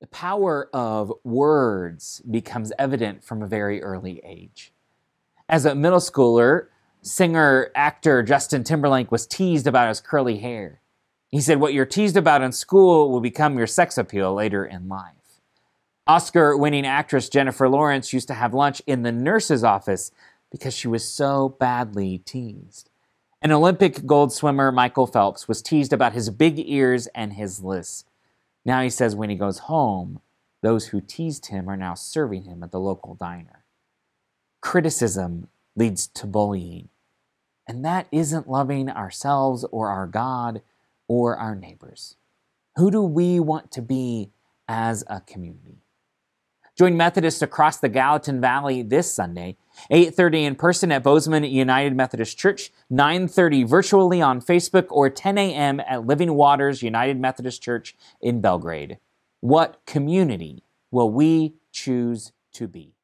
The power of words becomes evident from a very early age. As a middle schooler, singer actor Justin Timberlake was teased about his curly hair. He said, What you're teased about in school will become your sex appeal later in life. Oscar winning actress Jennifer Lawrence used to have lunch in the nurse's office because she was so badly teased. An Olympic gold swimmer Michael Phelps was teased about his big ears and his lisp. Now he says when he goes home, those who teased him are now serving him at the local diner. Criticism leads to bullying, and that isn't loving ourselves or our God or our neighbors. Who do we want to be as a community? Join Methodists across the Gallatin Valley this Sunday, 8:30 in person at Bozeman United Methodist Church, 9:30 virtually on Facebook or 10 a.m. at Living Waters United Methodist Church in Belgrade. What community will we choose to be?